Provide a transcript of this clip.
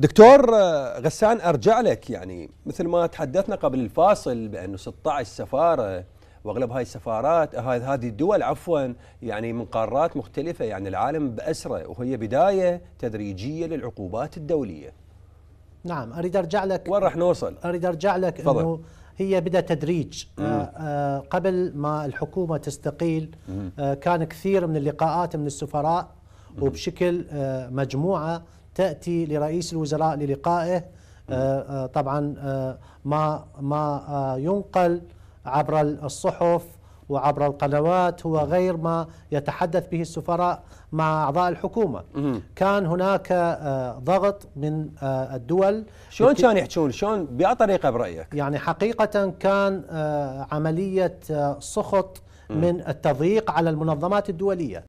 دكتور آه، غسان ارجع لك يعني مثل ما تحدثنا قبل الفاصل بانه 16 سفاره آه، واغلب هاي السفارات هذه الدول عفوا يعني من قارات مختلفه يعني العالم باسره وهي بدايه تدريجيه للعقوبات الدوليه. نعم اريد ارجع لك وين راح نوصل؟ اريد ارجع لك فضل. انه هي بدا تدريج آه، قبل ما الحكومه تستقيل كان كثير من اللقاءات من السفراء وبشكل مجموعه تأتي لرئيس الوزراء للقائه آه، آه، طبعا آه، ما ما ينقل عبر الصحف وعبر القنوات هو غير ما يتحدث به السفراء مع اعضاء الحكومه كان هناك ضغط من الدول شلون كانوا يحكون شلون باي طريقه برايك يعني حقيقه كان عمليه سخط من التضييق على المنظمات الدوليه